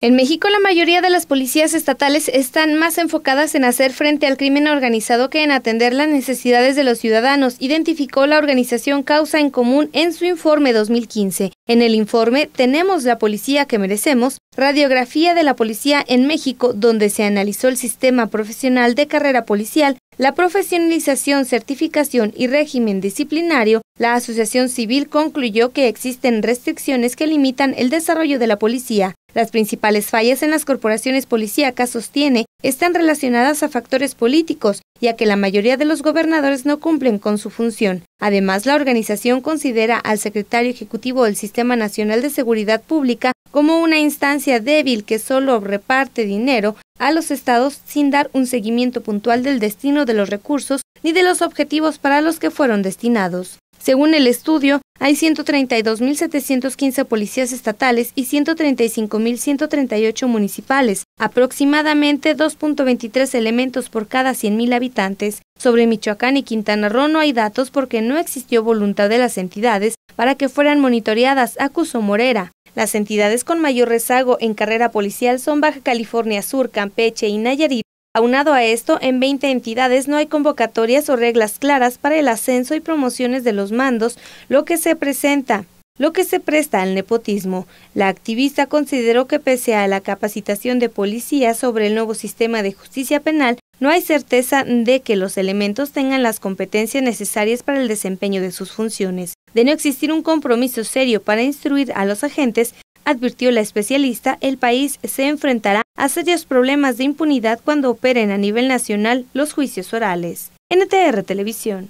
En México la mayoría de las policías estatales están más enfocadas en hacer frente al crimen organizado que en atender las necesidades de los ciudadanos, identificó la organización Causa en Común en su informe 2015. En el informe Tenemos la policía que merecemos, radiografía de la policía en México, donde se analizó el sistema profesional de carrera policial, la profesionalización, certificación y régimen disciplinario, la Asociación Civil concluyó que existen restricciones que limitan el desarrollo de la policía. Las principales fallas en las corporaciones policíacas, sostiene, están relacionadas a factores políticos, ya que la mayoría de los gobernadores no cumplen con su función. Además, la organización considera al secretario ejecutivo del Sistema Nacional de Seguridad Pública como una instancia débil que solo reparte dinero a los estados sin dar un seguimiento puntual del destino de los recursos ni de los objetivos para los que fueron destinados. Según el estudio, hay 132.715 policías estatales y 135.138 municipales, aproximadamente 2.23 elementos por cada 100.000 habitantes. Sobre Michoacán y Quintana Roo no hay datos porque no existió voluntad de las entidades para que fueran monitoreadas, acusó Morera. Las entidades con mayor rezago en carrera policial son Baja California Sur, Campeche y Nayarit, Aunado a esto, en 20 entidades no hay convocatorias o reglas claras para el ascenso y promociones de los mandos, lo que se presenta lo que se presta al nepotismo. La activista consideró que pese a la capacitación de policías sobre el nuevo sistema de justicia penal, no hay certeza de que los elementos tengan las competencias necesarias para el desempeño de sus funciones. De no existir un compromiso serio para instruir a los agentes, Advirtió la especialista, el país se enfrentará a serios problemas de impunidad cuando operen a nivel nacional los juicios orales. NTR Televisión.